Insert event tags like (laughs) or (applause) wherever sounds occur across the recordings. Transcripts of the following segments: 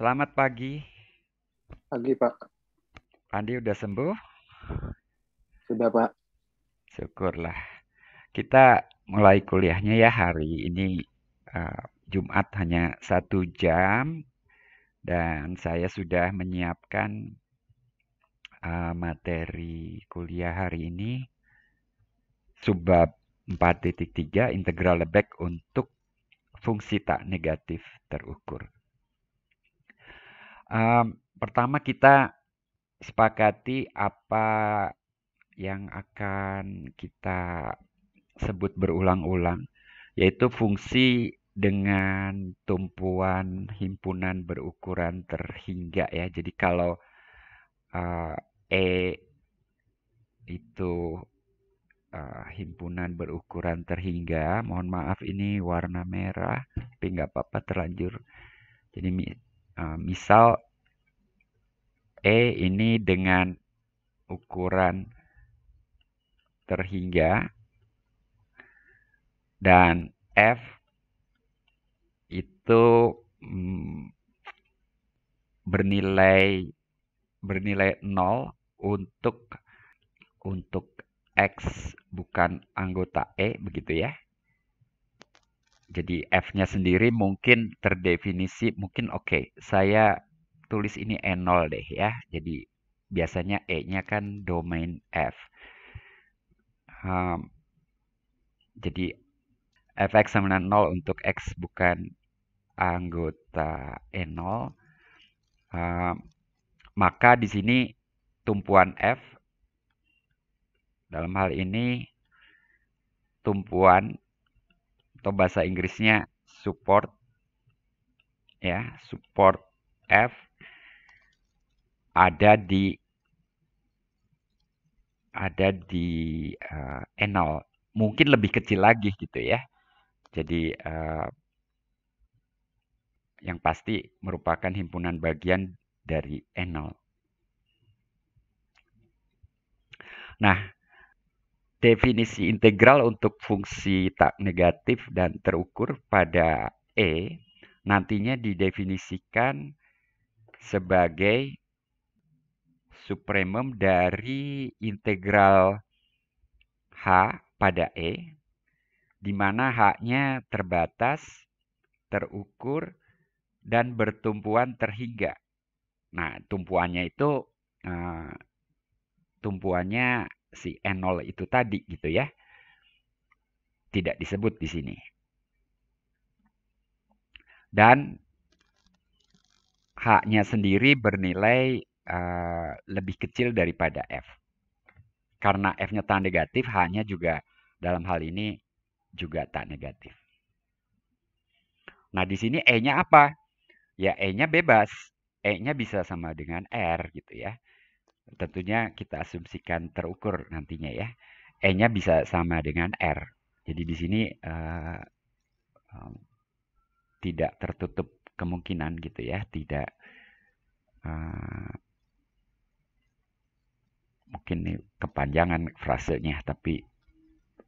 Selamat pagi. Pagi, Pak. Andi udah sembuh? Sudah, Pak. Syukurlah. Kita mulai kuliahnya ya hari ini uh, Jumat hanya satu jam dan saya sudah menyiapkan uh, materi kuliah hari ini subbab 4.3 integral lebek untuk fungsi tak negatif terukur. Um, pertama kita sepakati apa yang akan kita sebut berulang-ulang, yaitu fungsi dengan tumpuan himpunan berukuran terhingga ya. Jadi kalau, uh, E itu, uh, himpunan berukuran terhingga, mohon maaf ini warna merah, tapi nggak apa-apa terlanjur. Jadi Eh, misal E ini dengan ukuran terhingga dan F itu mm, bernilai bernilai 0 untuk untuk X bukan anggota E begitu ya. Jadi F-nya sendiri mungkin terdefinisi, mungkin oke, okay, saya tulis ini E0 deh ya. Jadi biasanya E-nya kan domain F. Um, jadi fx sama dengan 0 untuk x bukan anggota E0. Um, ehm, maka di sini tumpuan F dalam hal ini tumpuan atau bahasa Inggrisnya support ya support F ada di ada di uh, eh, enol mungkin lebih kecil lagi gitu ya jadi uh, yang pasti merupakan himpunan bagian dari enol nah definisi integral untuk fungsi tak negatif dan terukur pada E nantinya didefinisikan sebagai supremum dari integral H pada E, di mana H-nya terbatas, terukur, dan bertumpuan terhingga. Nah, tumpuannya itu, uh, tumpuannya si N0 itu tadi gitu ya. Tidak disebut di sini. Dan h sendiri bernilai uh, lebih kecil daripada F. Karena F-nya tak negatif, h juga dalam hal ini juga tak negatif. Nah, di sini E-nya apa? Ya, E-nya bebas. E-nya bisa sama dengan R gitu ya tentunya kita asumsikan terukur nantinya ya. E-nya bisa sama dengan R. Jadi di sini uh, um, tidak tertutup kemungkinan gitu ya, tidak uh, mungkin ini kepanjangan frasenya tapi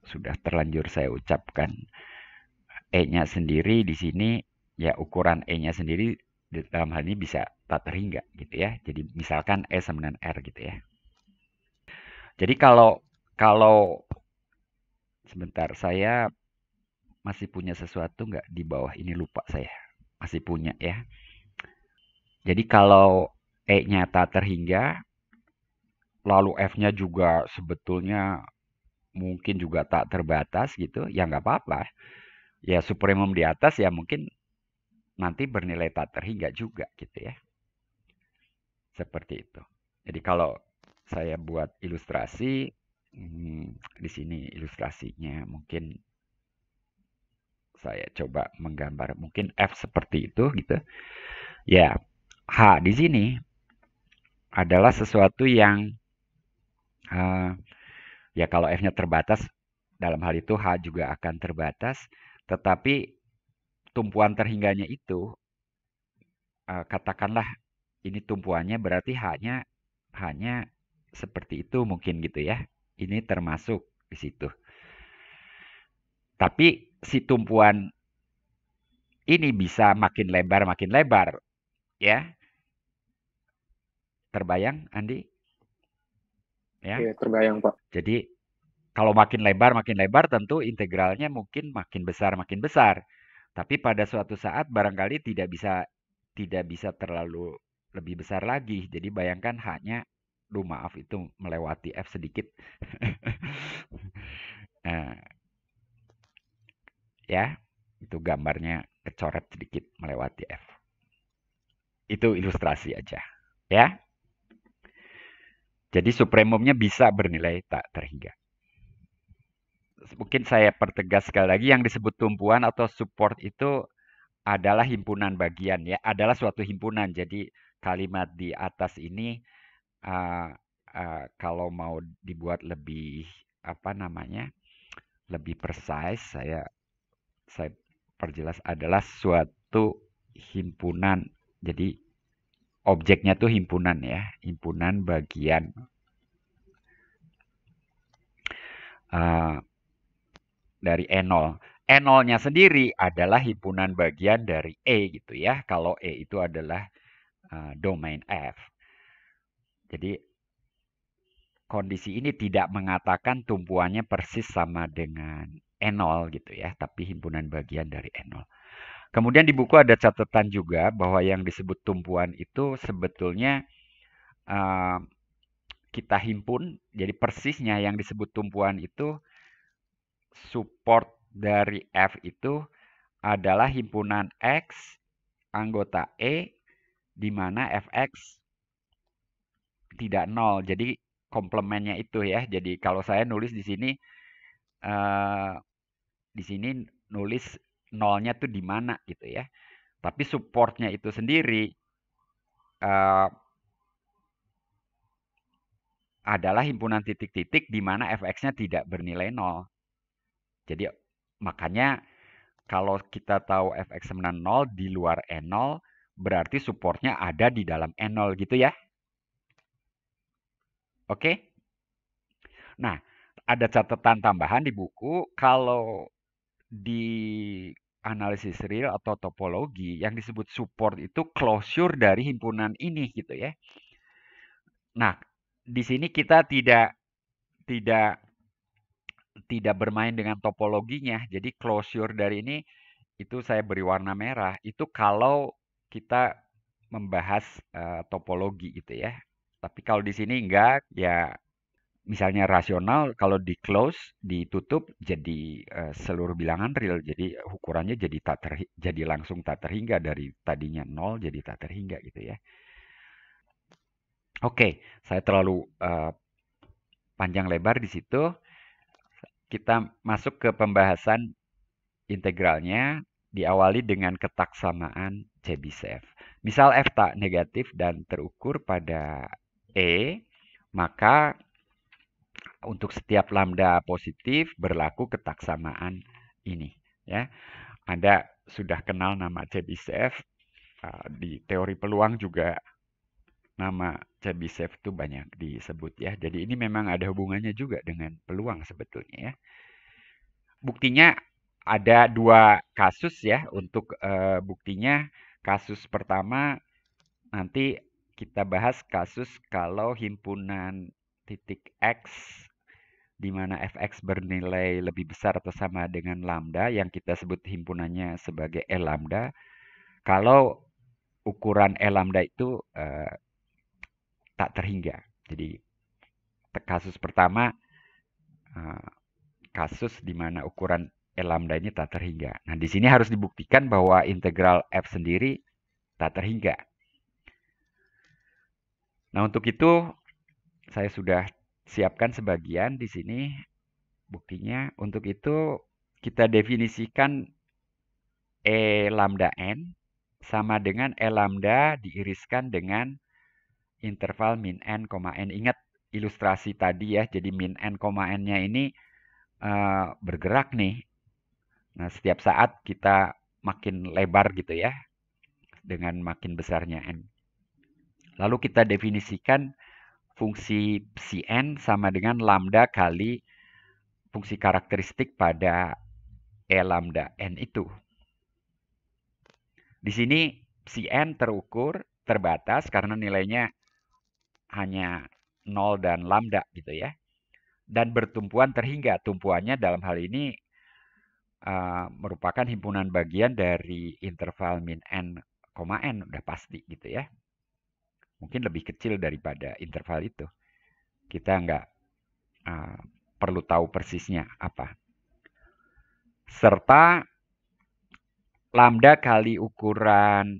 sudah terlanjur saya ucapkan. E-nya sendiri di sini ya ukuran E-nya sendiri dalam hal ini bisa tak terhingga gitu ya. Jadi misalkan E sama dengan R gitu ya. Jadi kalau kalau sebentar saya masih punya sesuatu nggak di bawah ini lupa saya masih punya ya. Jadi kalau E nyata terhingga lalu F-nya juga sebetulnya mungkin juga tak terbatas gitu ya nggak apa-apa ya supremum di atas ya mungkin nanti bernilai tak terhingga juga gitu ya. Seperti itu. Jadi kalau saya buat ilustrasi, hmm, di sini ilustrasinya mungkin saya coba menggambar mungkin F seperti itu gitu. Ya, H di sini adalah sesuatu yang uh, ya kalau F-nya terbatas dalam hal itu H juga akan terbatas, tetapi tumpuan terhingganya itu uh, katakanlah ini tumpuannya berarti hanya hanya seperti itu mungkin gitu ya. Ini termasuk di situ. Tapi si tumpuan ini bisa makin lebar makin lebar ya. Terbayang Andi? Ya. Iya, terbayang, Pak. Jadi kalau makin lebar makin lebar tentu integralnya mungkin makin besar makin besar. Tapi pada suatu saat barangkali tidak bisa tidak bisa terlalu lebih besar lagi. Jadi bayangkan hanya duh maaf itu melewati F sedikit. (laughs) nah, ya, itu gambarnya kecoret sedikit melewati F. Itu ilustrasi aja. Ya. Jadi supremumnya bisa bernilai tak terhingga. Mungkin saya pertegas sekali lagi yang disebut tumpuan atau support itu adalah himpunan bagian ya, adalah suatu himpunan. Jadi kalimat di atas ini uh, uh, kalau mau dibuat lebih apa namanya lebih precise saya saya perjelas adalah suatu himpunan jadi objeknya tuh himpunan ya himpunan bagian uh, dari E0 E0-nya sendiri adalah himpunan bagian dari E gitu ya kalau E itu adalah Eh, domain F. Jadi kondisi ini tidak mengatakan tumpuannya persis sama dengan n 0 gitu ya, tapi himpunan bagian dari n 0 Kemudian di buku ada catatan juga bahwa yang disebut tumpuan itu sebetulnya uh, kita himpun, jadi persisnya yang disebut tumpuan itu support dari F itu adalah himpunan X, anggota E, di mana fx tidak nol. Jadi komplementnya itu ya. Jadi kalau saya nulis di sini uh, di sini nulis nolnya tuh di mana gitu ya. Tapi supportnya itu sendiri uh, adalah himpunan titik-titik di mana fx-nya tidak bernilai nol. Jadi makanya kalau kita tahu fx sama nol di luar e n0 berarti supportnya ada di dalam N0 gitu ya. Oke? Nah, ada catatan tambahan di buku kalau di analisis real atau topologi yang disebut support itu closure dari himpunan ini gitu ya. Nah, di sini kita tidak tidak tidak bermain dengan topologinya. Jadi closure dari ini itu saya beri warna merah. Itu kalau kita membahas uh, topologi gitu ya. Tapi kalau di sini enggak, ya misalnya rasional kalau di close ditutup jadi uh, seluruh bilangan real jadi ukurannya jadi tak ter, jadi langsung tak terhingga dari tadinya nol jadi tak terhingga gitu ya oke okay, saya terlalu uh, panjang lebar di situ kita masuk ke pembahasan integralnya diawali dengan ketaksamaan C bisa F. Misal F tak negatif dan terukur pada E, maka untuk setiap lambda positif berlaku ketaksamaan ini. Ya, Anda sudah kenal nama Chebyshev uh, Di teori peluang juga nama Chebyshev itu banyak disebut ya. Jadi ini memang ada hubungannya juga dengan peluang sebetulnya ya. Buktinya ada dua kasus ya untuk uh, buktinya Kasus pertama nanti kita bahas kasus kalau himpunan titik X di mana fx bernilai lebih besar atau sama dengan lambda yang kita sebut himpunannya sebagai e lambda kalau ukuran e lambda itu eh, tak terhingga jadi kasus pertama eh, kasus di mana ukuran E ini tak terhingga. Nah, di sini harus dibuktikan bahwa integral F sendiri tak terhingga. Nah, untuk itu saya sudah siapkan sebagian di sini buktinya. Untuk itu kita definisikan E lambda N sama dengan E lambda diiriskan dengan interval min N, N. Ingat ilustrasi tadi ya, jadi min N, N-nya ini eh, bergerak nih Nah, setiap saat kita makin lebar gitu ya dengan makin besarnya n. Lalu kita definisikan fungsi psi n sama dengan lambda kali fungsi karakteristik pada e lambda n itu. Di sini psi n terukur terbatas karena nilainya hanya 0 dan lambda gitu ya. Dan bertumpuan terhingga. Tumpuannya dalam hal ini Eh, merupakan himpunan bagian dari interval min n, n udah pasti gitu ya. Mungkin lebih kecil daripada interval itu. Kita nggak uh, perlu tahu persisnya apa. Serta lambda kali ukuran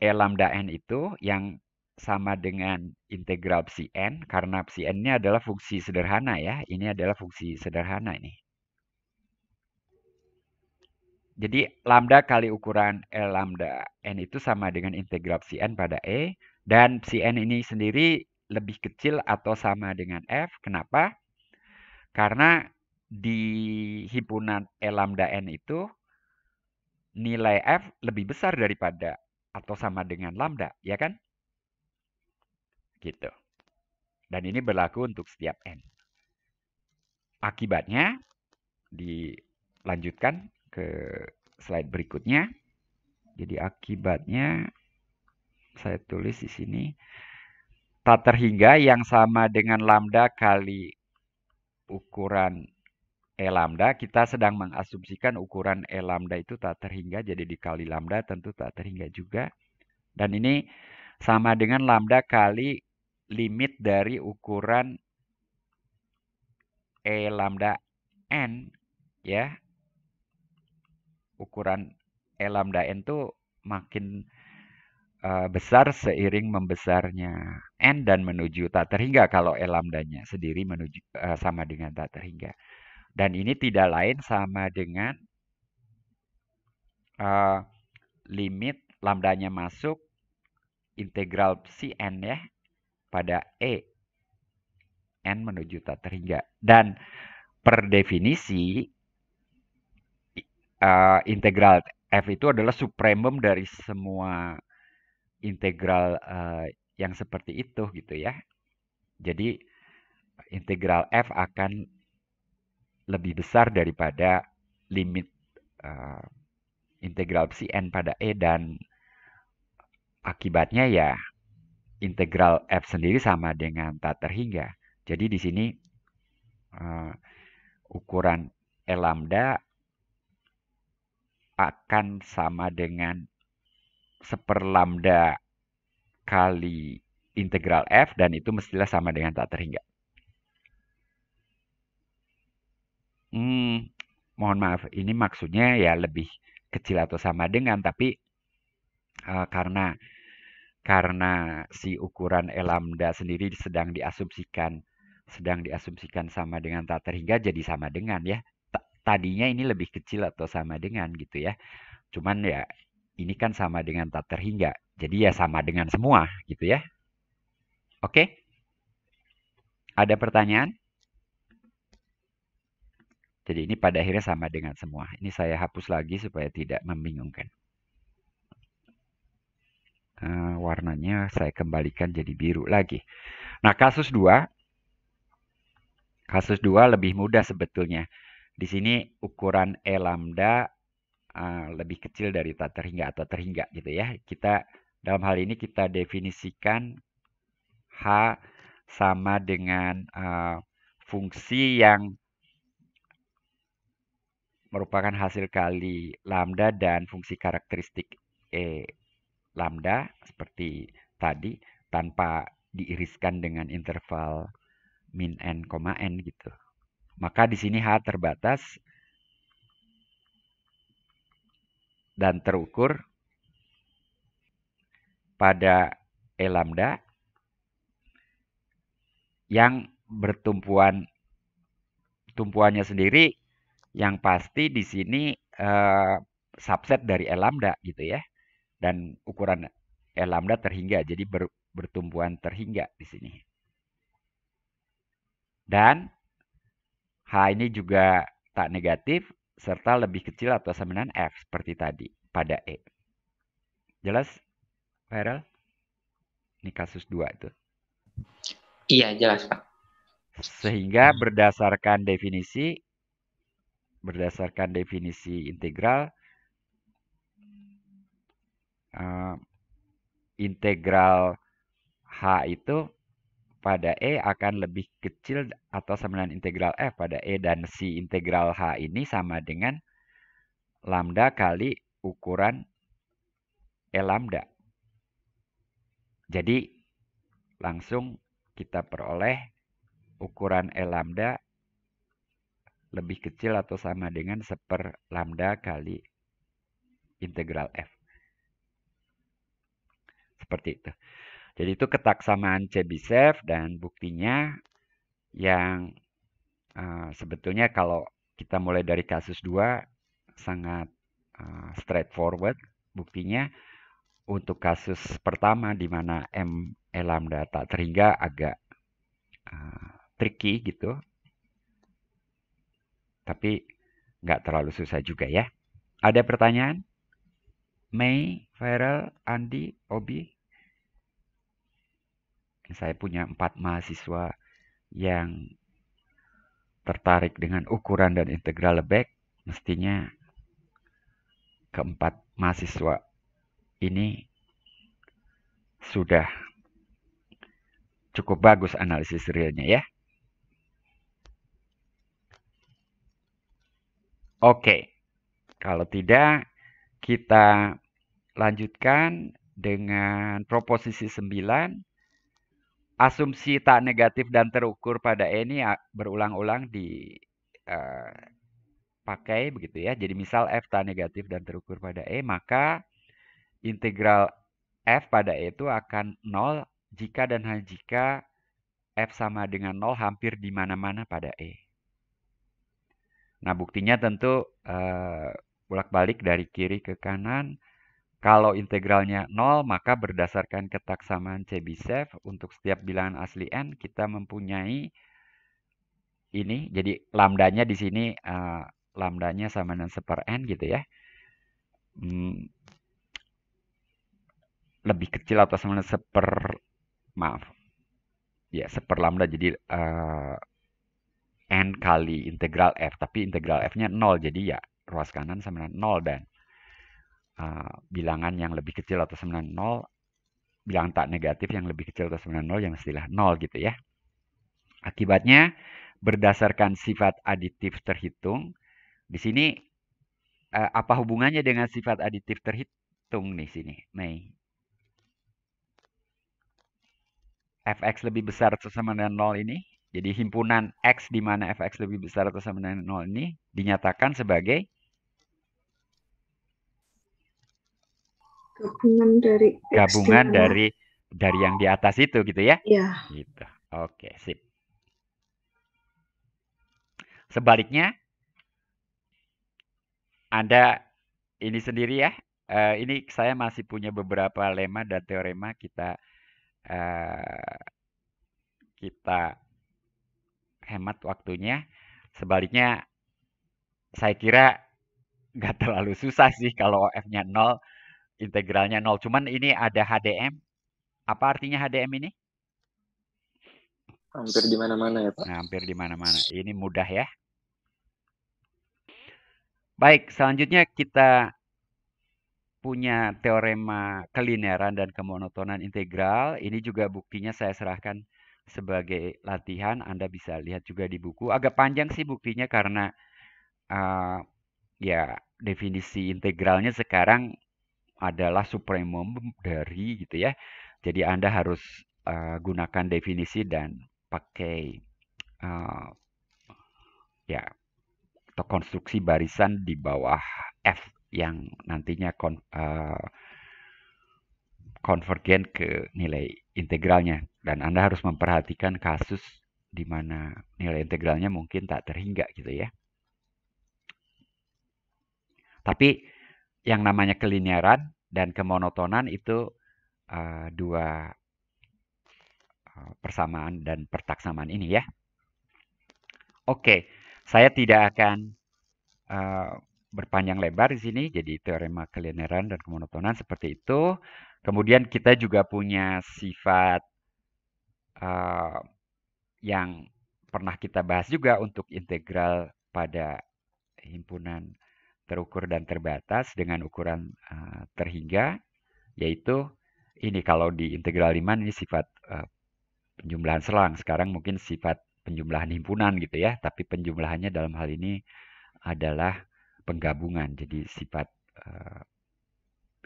E lambda n itu yang sama dengan integral psi n karena psi n ini adalah fungsi sederhana ya. Ini adalah fungsi sederhana ini. Jadi lambda kali ukuran L lambda. N itu sama dengan integral psi N pada E. Dan psi N ini sendiri lebih kecil atau sama dengan F. Kenapa? Karena di himpunan E lambda N itu nilai F lebih besar daripada atau sama dengan lambda, ya kan? Gitu. Dan ini berlaku untuk setiap N. Akibatnya, dilanjutkan ke slide berikutnya. Jadi akibatnya saya tulis di sini tak terhingga yang sama dengan lambda kali ukuran E lambda, kita sedang mengasumsikan ukuran E lambda itu tak terhingga, jadi dikali lambda tentu tak terhingga juga. Dan ini sama dengan lambda kali limit dari ukuran E lambda N, ya ukuran E lambda N tuh makin uh, besar seiring membesarnya N dan menuju tak terhingga kalau E lambdanya sendiri menuju uh, sama dengan tak terhingga. Dan ini tidak lain sama dengan uh, limit lambdanya masuk integral si N ya pada E N menuju tak terhingga. Dan per definisi uh, integral f itu adalah supremum dari semua integral uh, yang seperti itu gitu ya. Jadi integral f akan lebih besar daripada limit uh, integral psi n pada e dan akibatnya ya integral f sendiri sama dengan tak terhingga. Jadi di sini uh, ukuran e lambda akan sama dengan seper lambda kali integral f dan itu mestilah sama dengan tak terhingga. Hmm, mohon maaf, ini maksudnya ya lebih kecil atau sama dengan, tapi uh, karena karena si ukuran e lambda sendiri sedang diasumsikan sedang diasumsikan sama dengan tak terhingga jadi sama dengan ya tadinya ini lebih kecil atau sama dengan gitu ya. Cuman ya ini kan sama dengan tak terhingga. Jadi ya sama dengan semua gitu ya. Oke? Ada pertanyaan? Jadi ini pada akhirnya sama dengan semua. Ini saya hapus lagi supaya tidak membingungkan. Uh, warnanya saya kembalikan jadi biru lagi. Nah kasus 2. Kasus 2 lebih mudah sebetulnya di sini ukuran E lambda uh, lebih kecil dari tak terhingga atau terhingga gitu ya. Kita dalam hal ini kita definisikan H sama dengan uh, fungsi yang merupakan hasil kali lambda dan fungsi karakteristik E lambda seperti tadi tanpa diiriskan dengan interval min n, n gitu. Maka di sini H terbatas dan terukur pada E lambda yang bertumpuan tumpuannya sendiri yang pasti di sini eh, subset dari E lambda gitu ya. Dan ukuran E lambda terhingga jadi ber, bertumpuan terhingga di sini. Dan H ini juga tak negatif serta lebih kecil atau sama dengan F seperti tadi pada E. Jelas, Viral? Ini kasus 2 itu. Iya, jelas Pak. Sehingga berdasarkan definisi, berdasarkan definisi integral, uh, integral H itu pada E akan lebih kecil atau sama dengan integral F pada E dan si integral H ini sama dengan lambda kali ukuran E lambda. Jadi langsung kita peroleh ukuran E lambda lebih kecil atau sama dengan seper lambda kali integral F. Seperti itu. Jadi itu ketaksamaan Chebyshev dan buktinya yang uh, sebetulnya kalau kita mulai dari kasus 2 sangat uh, straightforward. Buktinya untuk kasus pertama di mana M lambda tak terhingga agak uh, tricky gitu. Tapi nggak terlalu susah juga ya. Ada pertanyaan? Mei, Viral, Andi, Obi? saya punya empat mahasiswa yang tertarik dengan ukuran dan integral lebek, mestinya keempat mahasiswa ini sudah cukup bagus analisis realnya ya. Oke, kalau tidak kita lanjutkan dengan proposisi 9 asumsi tak negatif dan terukur pada E ini ya, berulang-ulang dipakai eh, begitu ya. Jadi misal F tak negatif dan terukur pada E, maka integral F pada E itu akan nol jika dan hanya jika F sama dengan nol hampir di mana-mana pada E. Nah, buktinya tentu uh, bolak-balik dari kiri ke kanan kalau integralnya 0, maka berdasarkan ketaksamaan Chebyshev untuk setiap bilangan asli n kita mempunyai ini. Jadi lambdanya di sini uh, lambdanya sama dengan seper n gitu ya. Hmm, lebih kecil atau sama dengan seper maaf ya seper lambda jadi uh, n kali integral f tapi integral f-nya 0 jadi ya ruas kanan sama dengan 0 dan uh, bilangan yang lebih kecil atau sama dengan 0, bilangan tak negatif yang lebih kecil atau sama dengan 0 yang istilah 0 gitu ya. Akibatnya berdasarkan sifat aditif terhitung, di sini uh, apa hubungannya dengan sifat aditif terhitung nih sini, Mei? fx lebih besar atau sama dengan 0 ini, jadi himpunan x di mana fx lebih besar atau sama dengan 0 ini dinyatakan sebagai gabungan dari gabungan dari dari yang di atas itu gitu ya iya gitu oke sip sebaliknya anda ini sendiri ya uh, ini saya masih punya beberapa lema dan teorema kita uh, kita hemat waktunya sebaliknya saya kira nggak terlalu susah sih kalau F-nya 0 integralnya nol. Cuman ini ada HDM. Apa artinya HDM ini? Hampir di mana-mana ya Pak. Nah, hampir di mana-mana. Ini mudah ya. Baik, selanjutnya kita punya teorema kelineran dan kemonotonan integral. Ini juga buktinya saya serahkan sebagai latihan. Anda bisa lihat juga di buku. Agak panjang sih buktinya karena uh, ya definisi integralnya sekarang adalah supremum dari gitu ya. Jadi Anda harus uh, gunakan definisi dan pakai uh, ya atau konstruksi barisan di bawah F yang nantinya kon, uh, konvergen ke nilai integralnya dan Anda harus memperhatikan kasus di mana nilai integralnya mungkin tak terhingga gitu ya. Tapi yang namanya kelinieran dan kemonotonan itu uh, dua eh, persamaan dan pertaksamaan ini ya. Oke, saya tidak akan uh, berpanjang lebar di sini. Jadi teorema kelinieran dan kemonotonan seperti itu. Kemudian kita juga punya sifat uh, yang pernah kita bahas juga untuk integral pada himpunan terukur dan terbatas dengan ukuran uh, terhingga yaitu ini kalau di integral 5 ini sifat uh, penjumlahan selang sekarang mungkin sifat penjumlahan himpunan gitu ya tapi penjumlahannya dalam hal ini adalah penggabungan jadi sifat uh,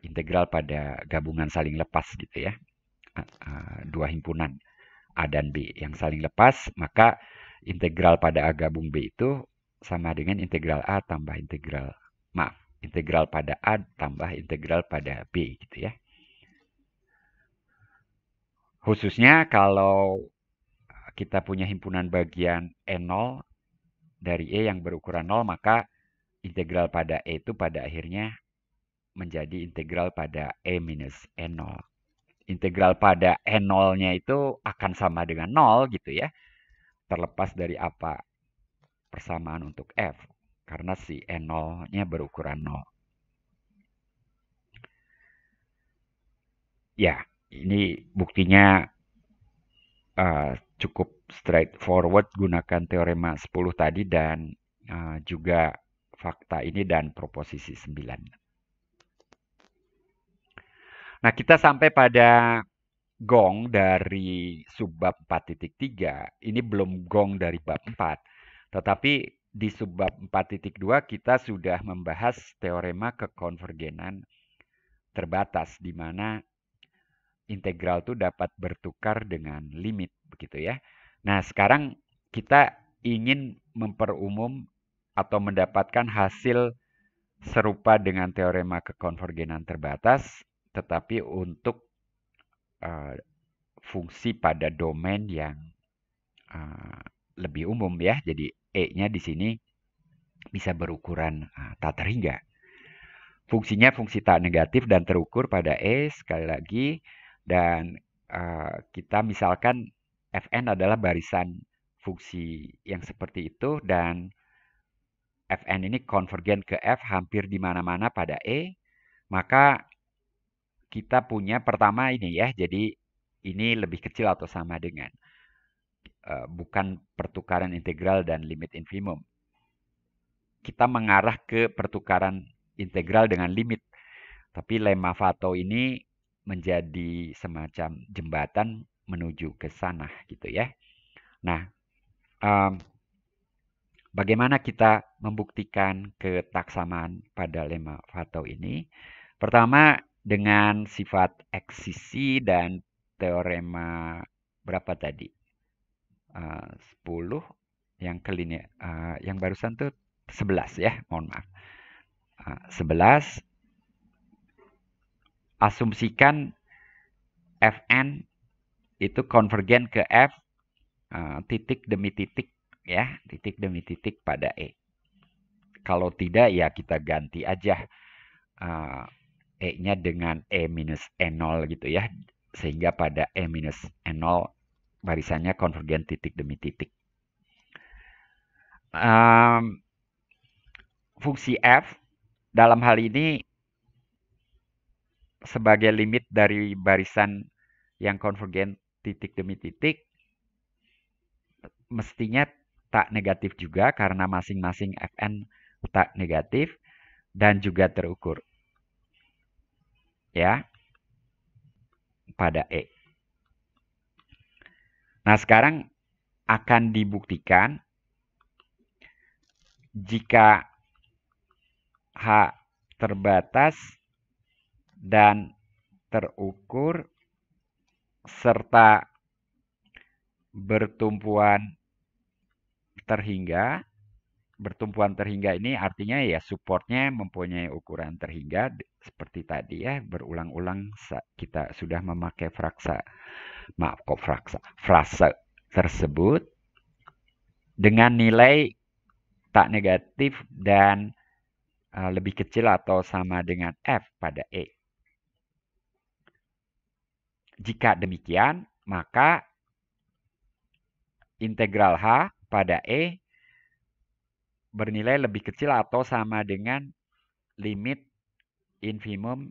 integral pada gabungan saling lepas gitu ya uh, uh, dua himpunan A dan B yang saling lepas maka integral pada A gabung B itu sama dengan integral A tambah integral maaf, integral pada A tambah integral pada B gitu ya. Khususnya kalau kita punya himpunan bagian E0 dari E yang berukuran 0, maka integral pada E itu pada akhirnya menjadi integral pada E minus E0. Integral pada E0-nya itu akan sama dengan 0 gitu ya, terlepas dari apa persamaan untuk F karena si E0-nya berukuran 0. Ya, ini buktinya uh, cukup straightforward gunakan teorema 10 tadi dan uh, juga fakta ini dan proposisi 9. Nah, kita sampai pada gong dari subbab 4.3. Ini belum gong dari bab 4. Tetapi di subbab 4.2 kita sudah membahas teorema kekonvergenan terbatas di mana integral itu dapat bertukar dengan limit begitu ya. Nah, sekarang kita ingin memperumum atau mendapatkan hasil serupa dengan teorema kekonvergenan terbatas tetapi untuk uh, fungsi pada domain yang uh, lebih umum ya. Jadi E-nya di sini bisa berukuran ah, tak terhingga. Fungsinya fungsi tak negatif dan terukur pada E sekali lagi. Dan uh, kita misalkan Fn adalah barisan fungsi yang seperti itu dan Fn ini konvergen ke F hampir di mana-mana pada E. Maka kita punya pertama ini ya. Jadi ini lebih kecil atau sama dengan. Eh, bukan pertukaran integral dan limit infimum. Kita mengarah ke pertukaran integral dengan limit. Tapi lemma fato ini menjadi semacam jembatan menuju ke sana gitu ya. Nah, um, bagaimana kita membuktikan ketaksamaan pada lemma fato ini? Pertama dengan sifat eksisi dan teorema berapa tadi? 10 eh, yang kelini uh, eh, yang barusan tuh 11 ya, mohon maaf. Uh, eh, 11 asumsikan Fn itu konvergen ke F uh, titik demi titik ya, titik demi titik pada E. Kalau tidak ya kita ganti aja uh, E-nya dengan E minus E0 gitu ya. Sehingga pada E minus E0 barisannya konvergen titik demi titik. Um, fungsi f dalam hal ini sebagai limit dari barisan yang konvergen titik demi titik mestinya tak negatif juga karena masing-masing fn tak negatif dan juga terukur ya pada e. Nah, sekarang akan dibuktikan jika H terbatas dan terukur serta bertumpuan terhingga bertumpuan terhingga ini artinya ya supportnya mempunyai ukuran terhingga seperti tadi ya berulang-ulang kita sudah memakai fraksa maaf kok fraksa frase tersebut dengan nilai tak negatif dan eh, lebih kecil atau sama dengan f pada e. Jika demikian maka integral h pada e bernilai lebih kecil atau sama dengan limit infimum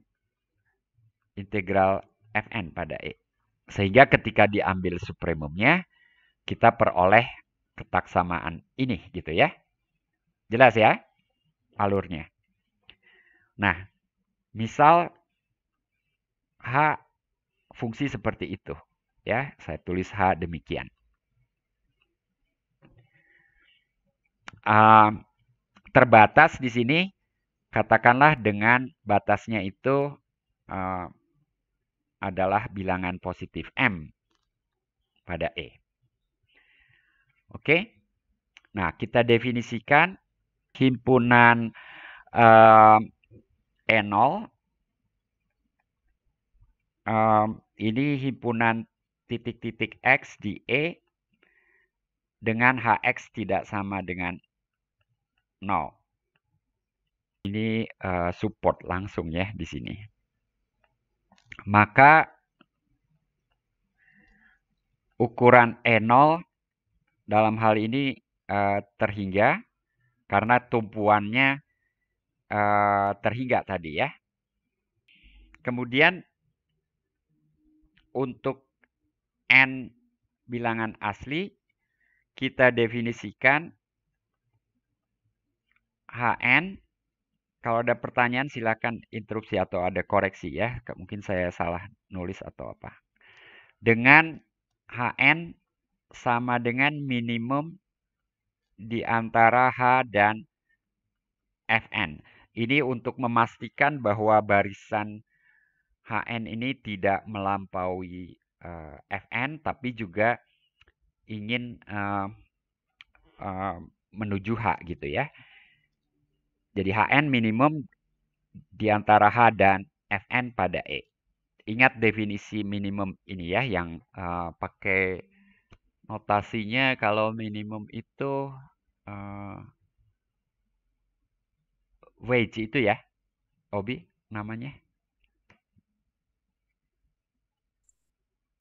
integral fn pada e. Sehingga ketika diambil supremumnya, kita peroleh ketaksamaan ini gitu ya. Jelas ya alurnya. Nah, misal H fungsi seperti itu. Ya, saya tulis H demikian. uh, terbatas di sini katakanlah dengan batasnya itu uh, adalah bilangan positif m pada e. Oke. Okay? Nah, kita definisikan himpunan uh, E0 uh, ini himpunan titik-titik X di E dengan HX tidak sama dengan nol. Ini uh, support langsung ya di sini. Maka ukuran E0 dalam hal ini uh, terhingga karena tumpuannya uh, terhingga tadi ya. Kemudian untuk N bilangan asli kita definisikan HN. Kalau ada pertanyaan silakan interupsi atau ada koreksi ya. Mungkin saya salah nulis atau apa. Dengan HN sama dengan minimum di antara H dan Fn. Ini untuk memastikan bahwa barisan HN ini tidak melampaui uh, eh, Fn, tapi juga ingin uh, uh, menuju H gitu ya. Jadi HN minimum di antara H dan Fn pada E. Ingat definisi minimum ini ya yang uh, pakai notasinya kalau minimum itu uh, wage itu ya. Obi namanya.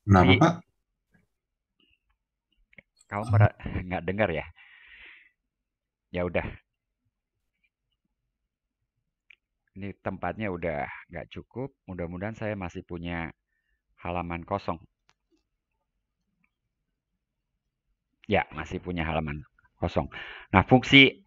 Kenapa, Pak? Kamu nggak dengar ya? Ya udah, ini tempatnya udah nggak cukup. Mudah-mudahan saya masih punya halaman kosong. Ya, masih punya halaman kosong. Nah, fungsi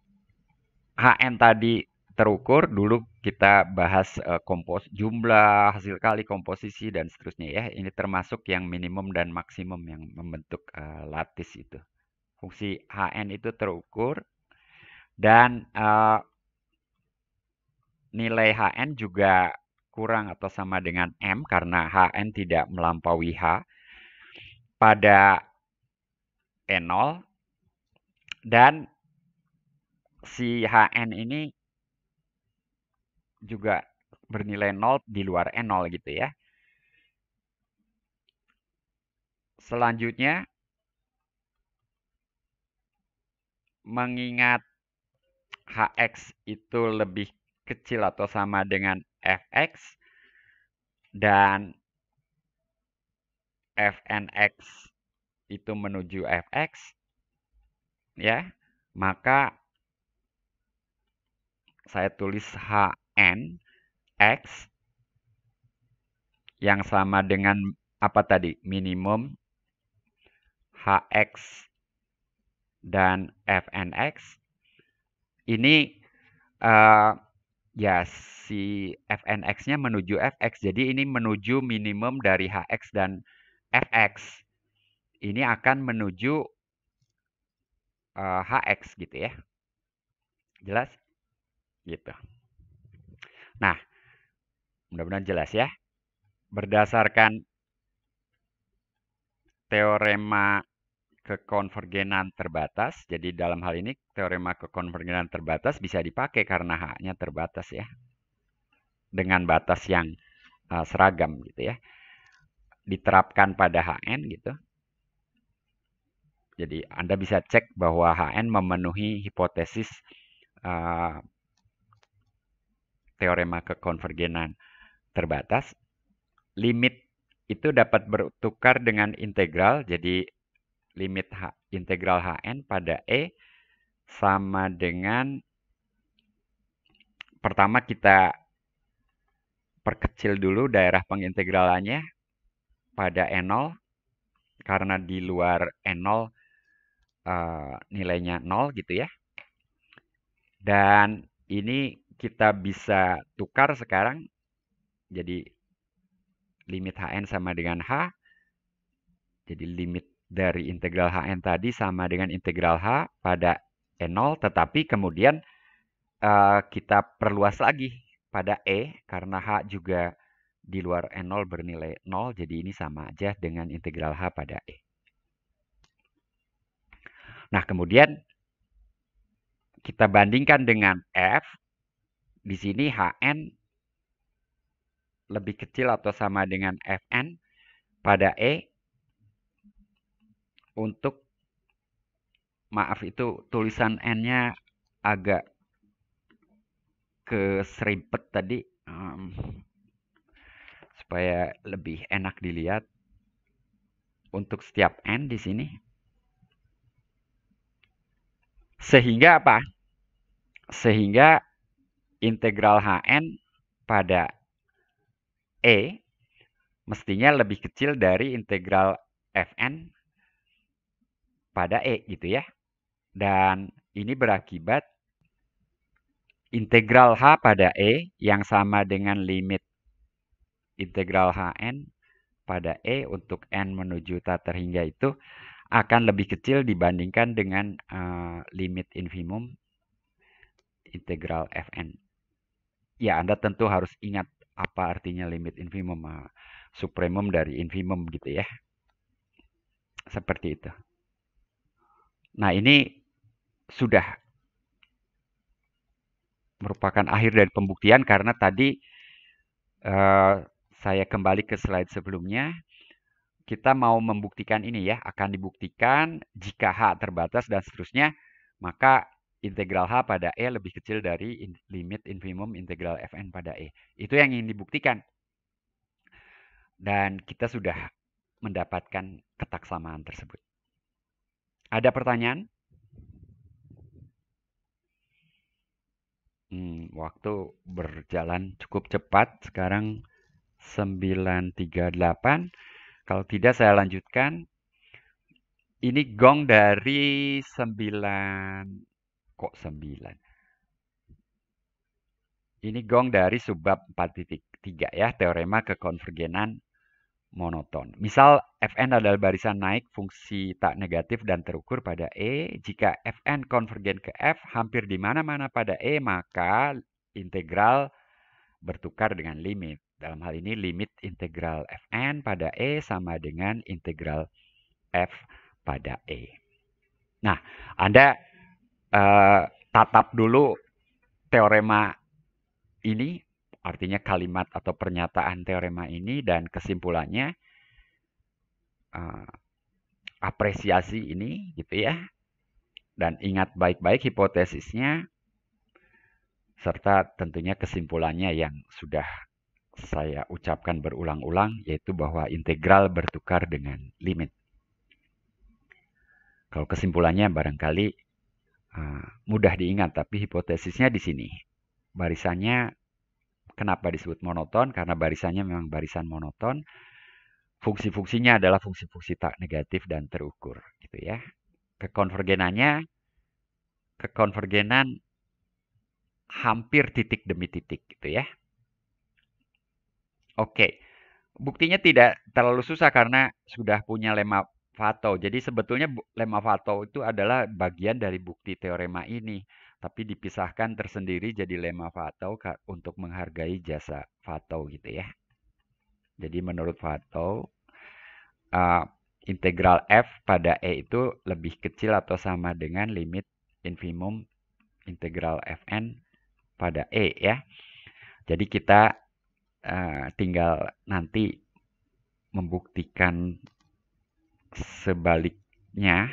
HN tadi terukur. Dulu kita bahas eh, kompos jumlah, hasil kali, komposisi, dan seterusnya ya. Ini termasuk yang minimum dan maksimum yang membentuk uh, eh, latis itu. Fungsi HN itu terukur. Dan uh, nilai HN juga kurang atau sama dengan M karena HN tidak melampaui H pada E0 dan si HN ini juga bernilai 0 di luar E0 gitu ya. Selanjutnya mengingat HX itu lebih kecil atau sama dengan fx dan fnx itu menuju fx ya maka saya tulis hn x yang sama dengan apa tadi minimum hx dan fnx ini uh, ya si FNX-nya menuju FX. Jadi ini menuju minimum dari HX dan FX. Ini akan menuju uh, eh, HX gitu ya. Jelas? Gitu. Nah, mudah-mudahan jelas ya. Berdasarkan teorema kekonvergenan terbatas. Jadi dalam hal ini teorema kekonvergenan terbatas bisa dipakai karena H-nya terbatas ya. Dengan batas yang uh, seragam gitu ya. Diterapkan pada HN gitu. Jadi Anda bisa cek bahwa HN memenuhi hipotesis uh, teorema kekonvergenan terbatas. Limit itu dapat bertukar dengan integral. Jadi limit H, integral HN pada E sama dengan pertama kita perkecil dulu daerah pengintegralannya pada E0 karena di luar E0 uh, eh, nilainya 0 gitu ya. Dan ini kita bisa tukar sekarang jadi limit HN sama dengan H. Jadi limit dari integral HN tadi sama dengan integral H pada n 0 tetapi kemudian uh, kita perluas lagi pada E, karena H juga di luar n 0 bernilai 0, jadi ini sama aja dengan integral H pada E. Nah, kemudian kita bandingkan dengan F, di sini HN lebih kecil atau sama dengan Fn pada E untuk maaf itu tulisan n-nya agak keserimpet tadi um, supaya lebih enak dilihat untuk setiap n di sini sehingga apa sehingga integral hn pada e mestinya lebih kecil dari integral fn pada E gitu ya. Dan ini berakibat integral H pada E yang sama dengan limit integral HN pada E untuk N menuju tak terhingga itu akan lebih kecil dibandingkan dengan uh, limit infimum integral Fn. Ya, Anda tentu harus ingat apa artinya limit infimum, uh, supremum dari infimum gitu ya. Seperti itu. Nah, ini sudah merupakan akhir dari pembuktian karena tadi uh, saya kembali ke slide sebelumnya. Kita mau membuktikan ini ya, akan dibuktikan jika H terbatas dan seterusnya, maka integral H pada E lebih kecil dari limit infimum integral Fn pada E. Itu yang ingin dibuktikan. Dan kita sudah mendapatkan ketaksamaan tersebut. Ada pertanyaan? Hmm, waktu berjalan cukup cepat. Sekarang 9.38. Kalau tidak saya lanjutkan. Ini gong dari 9 kok 9. Ini gong dari subbab 4.3 ya, teorema kekonvergenan monoton. Misal Fn adalah barisan naik fungsi tak negatif dan terukur pada E. Jika Fn konvergen ke F hampir di mana-mana pada E, maka integral bertukar dengan limit. Dalam hal ini limit integral Fn pada E sama dengan integral F pada E. Nah, Anda uh, tatap dulu teorema ini artinya kalimat atau pernyataan teorema ini dan kesimpulannya uh, apresiasi ini gitu ya dan ingat baik-baik hipotesisnya serta tentunya kesimpulannya yang sudah saya ucapkan berulang-ulang yaitu bahwa integral bertukar dengan limit. Kalau kesimpulannya barangkali uh, mudah diingat tapi hipotesisnya di sini. Barisannya Kenapa disebut monoton? Karena barisannya memang barisan monoton. Fungsi-fungsinya adalah fungsi-fungsi tak negatif dan terukur, gitu ya. Kekonvergenannya, kekonvergenan hampir titik demi titik, gitu ya. Oke, buktinya tidak terlalu susah karena sudah punya lema Fato. Jadi sebetulnya lema Fato itu adalah bagian dari bukti teorema ini tapi dipisahkan tersendiri jadi lema Fatau untuk menghargai jasa Fatau gitu ya. Jadi menurut Fatau uh, integral f pada e itu lebih kecil atau sama dengan limit infimum integral fn pada e ya. Jadi kita uh, tinggal nanti membuktikan sebaliknya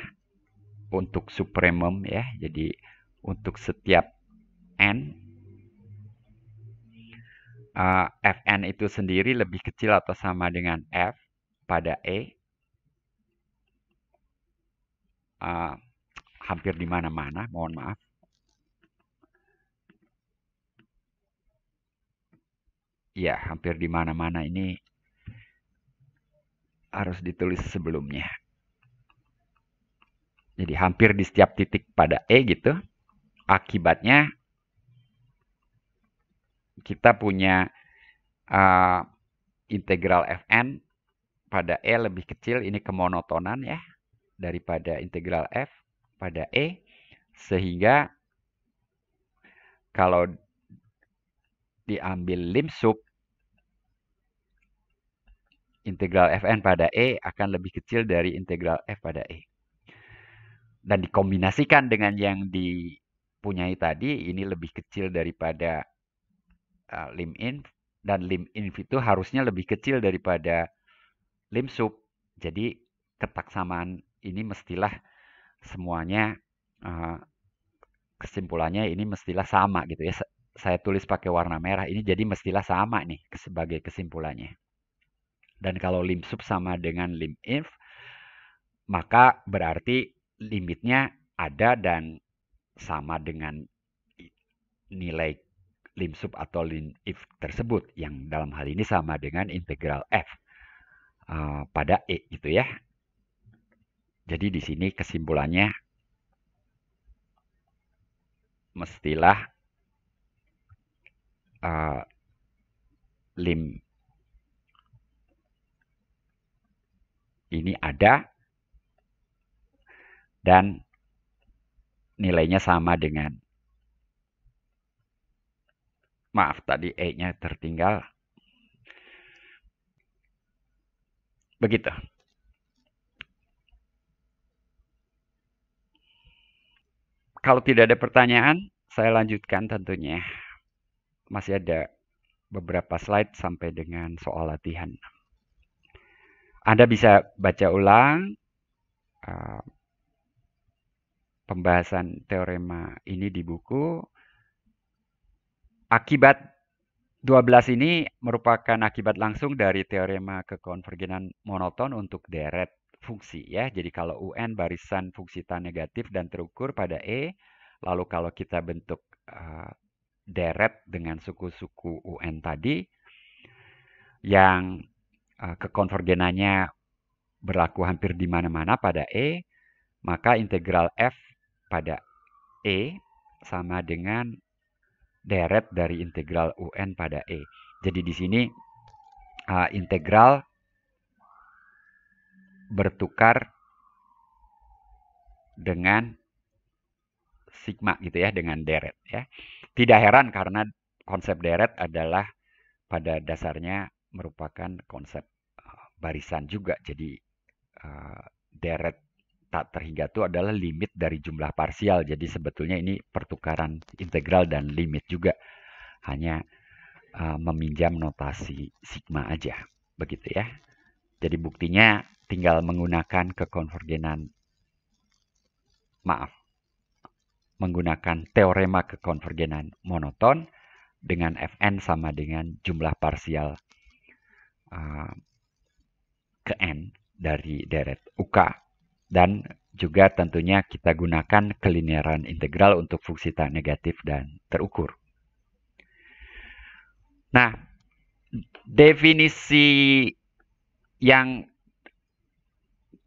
untuk supremum ya. Jadi untuk setiap n uh, fn itu sendiri lebih kecil atau sama dengan f pada e uh, hampir di mana-mana, mohon maaf. Ya, hampir di mana-mana ini harus ditulis sebelumnya. Jadi hampir di setiap titik pada E gitu. Akibatnya kita punya uh, integral fn pada e lebih kecil ini kemonotonan ya daripada integral f pada e sehingga kalau diambil lim sub integral fn pada e akan lebih kecil dari integral f pada e dan dikombinasikan dengan yang di punyai tadi ini lebih kecil daripada uh, lim inf dan lim inf itu harusnya lebih kecil daripada lim sub. Jadi ketaksamaan ini mestilah semuanya uh, kesimpulannya ini mestilah sama gitu ya. Saya tulis pakai warna merah ini jadi mestilah sama nih sebagai kesimpulannya. Dan kalau lim sub sama dengan lim inf maka berarti limitnya ada dan sama dengan nilai lim sub atau lim if tersebut yang dalam hal ini sama dengan integral f uh, pada e gitu ya. Jadi di sini kesimpulannya mestilah uh, lim ini ada dan nilainya sama dengan maaf tadi E-nya tertinggal. Begitu. Kalau tidak ada pertanyaan, saya lanjutkan tentunya. Masih ada beberapa slide sampai dengan soal latihan. Anda bisa baca ulang, pembahasan teorema ini di buku. Akibat 12 ini merupakan akibat langsung dari teorema kekonvergenan monoton untuk deret fungsi ya. Jadi kalau UN barisan fungsi tan negatif dan terukur pada E, lalu kalau kita bentuk eh, deret dengan suku-suku UN tadi yang eh, kekonvergenannya berlaku hampir di mana-mana pada E, maka integral F pada E sama dengan deret dari integral UN pada E. Jadi di sini uh, integral bertukar dengan sigma gitu ya, dengan deret ya. Tidak heran karena konsep deret adalah pada dasarnya merupakan konsep eh, barisan juga. Jadi uh, deret tak terhingga itu adalah limit dari jumlah parsial. Jadi sebetulnya ini pertukaran integral dan limit juga. Hanya uh, meminjam notasi sigma aja. Begitu ya. Jadi buktinya tinggal menggunakan kekonvergenan maaf menggunakan teorema kekonvergenan monoton dengan Fn sama dengan jumlah parsial uh, ke N dari deret UK dan juga tentunya kita gunakan kelinearan integral untuk fungsi tak negatif dan terukur. Nah, definisi yang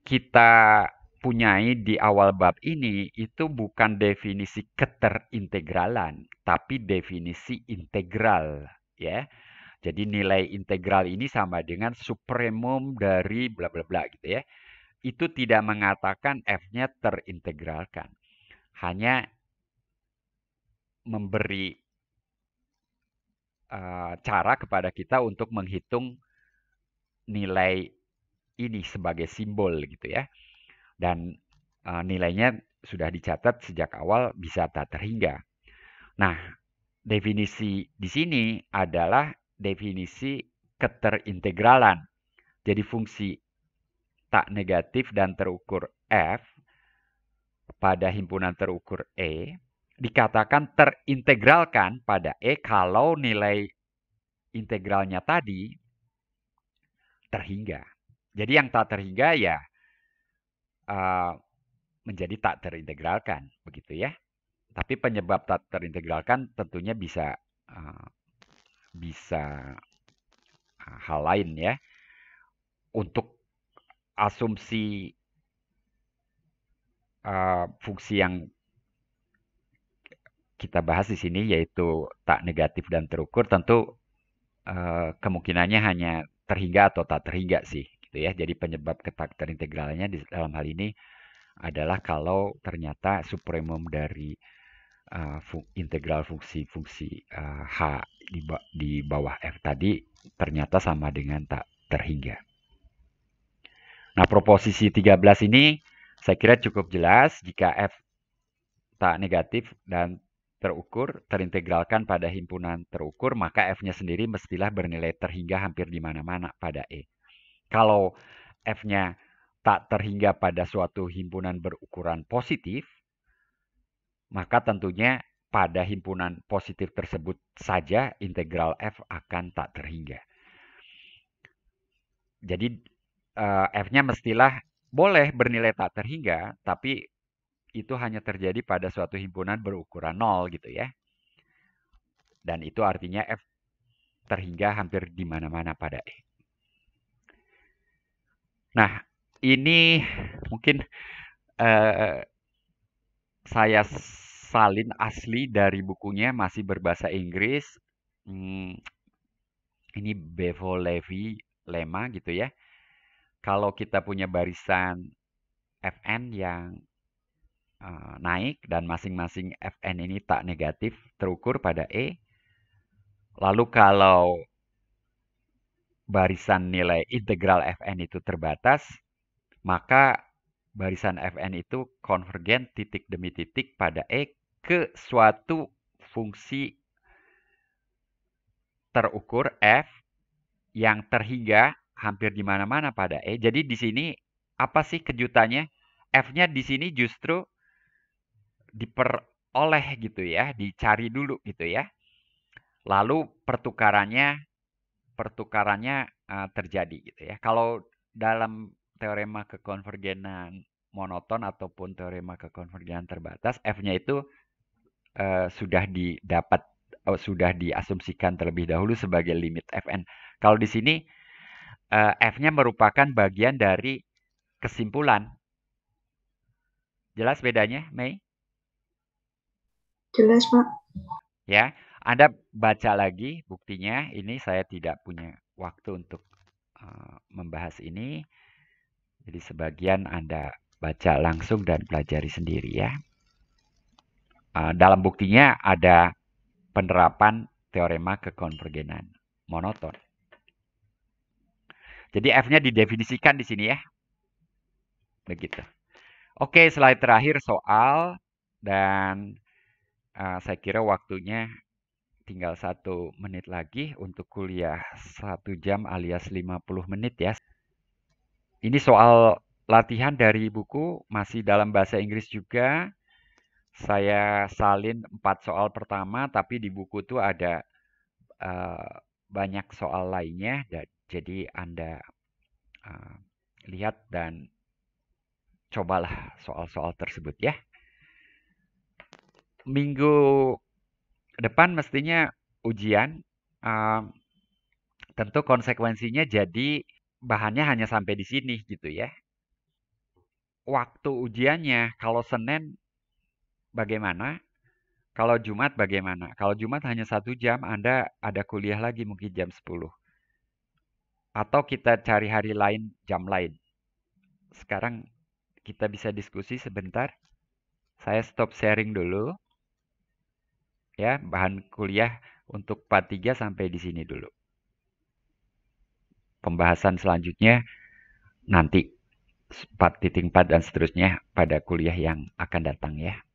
kita punyai di awal bab ini itu bukan definisi keterintegralan, tapi definisi integral, ya. Jadi nilai integral ini sama dengan supremum dari bla bla bla gitu ya itu tidak mengatakan F-nya terintegralkan. Hanya memberi eh, cara kepada kita untuk menghitung nilai ini sebagai simbol gitu ya. Dan uh, nilainya sudah dicatat sejak awal bisa tak terhingga. Nah, definisi di sini adalah definisi keterintegralan. Jadi fungsi tak negatif dan terukur F pada himpunan terukur E dikatakan terintegralkan pada E kalau nilai integralnya tadi terhingga. Jadi yang tak terhingga ya uh, menjadi tak terintegralkan, begitu ya. Tapi penyebab tak terintegralkan tentunya bisa uh, bisa e, hal lain ya. Untuk asumsi uh, fungsi yang kita bahas di sini yaitu tak negatif dan terukur tentu uh, kemungkinannya hanya terhingga atau tak terhingga sih gitu ya. Jadi penyebab ketak terintegralnya di dalam hal ini adalah kalau ternyata supremum dari uh, fung integral fungsi-fungsi uh, h di, ba di bawah f tadi ternyata sama dengan tak terhingga. Nah, proposisi 13 ini saya kira cukup jelas jika F tak negatif dan terukur, terintegralkan pada himpunan terukur, maka F-nya sendiri mestilah bernilai terhingga hampir di mana-mana pada E. Kalau F-nya tak terhingga pada suatu himpunan berukuran positif, maka tentunya pada himpunan positif tersebut saja integral F akan tak terhingga. Jadi uh, F-nya mestilah boleh bernilai tak terhingga, tapi itu hanya terjadi pada suatu himpunan berukuran nol gitu ya. Dan itu artinya F terhingga hampir di mana-mana pada E. Nah, ini mungkin uh, saya salin asli dari bukunya masih berbahasa Inggris. Hmm, ini Bevo Levy Lema gitu ya. Kalau kita punya barisan FN yang uh, naik dan masing-masing FN ini tak negatif terukur pada E. Lalu kalau barisan nilai integral Fn itu terbatas, maka barisan Fn itu konvergen titik demi titik pada E ke suatu fungsi terukur F yang terhingga hampir di mana-mana pada E. Eh. Jadi di sini apa sih kejutannya? F-nya di sini justru diperoleh gitu ya, dicari dulu gitu ya. Lalu pertukarannya pertukarannya uh, terjadi gitu ya. Kalau dalam teorema kekonvergenan monoton ataupun teorema kekonvergenan terbatas, F-nya itu uh, sudah didapat oh, sudah diasumsikan terlebih dahulu sebagai limit Fn. Kalau di sini Eh, F-nya merupakan bagian dari kesimpulan. Jelas bedanya, Mei? Jelas, Pak. Ya, Anda baca lagi buktinya. Ini saya tidak punya waktu untuk uh, membahas ini. Jadi sebagian Anda baca langsung dan pelajari sendiri ya. Uh, dalam buktinya ada penerapan teorema kekonvergenan monoton. Jadi F-nya didefinisikan di sini ya. Begitu. Oke, slide terakhir soal. Dan uh, saya kira waktunya tinggal satu menit lagi untuk kuliah satu jam alias 50 menit ya. Ini soal latihan dari buku, masih dalam bahasa Inggris juga. Saya salin empat soal pertama, tapi di buku itu ada uh, banyak soal lainnya. Jadi Anda uh, lihat dan cobalah soal-soal tersebut ya. Minggu depan mestinya ujian. Uh, tentu konsekuensinya jadi bahannya hanya sampai di sini gitu ya. Waktu ujiannya kalau Senin bagaimana? Kalau Jumat bagaimana? Kalau Jumat hanya satu jam, Anda ada kuliah lagi mungkin jam 10 atau kita cari hari lain jam lain. Sekarang kita bisa diskusi sebentar. Saya stop sharing dulu. Ya, bahan kuliah untuk part 3 sampai di sini dulu. Pembahasan selanjutnya nanti part titik 4 dan seterusnya pada kuliah yang akan datang ya.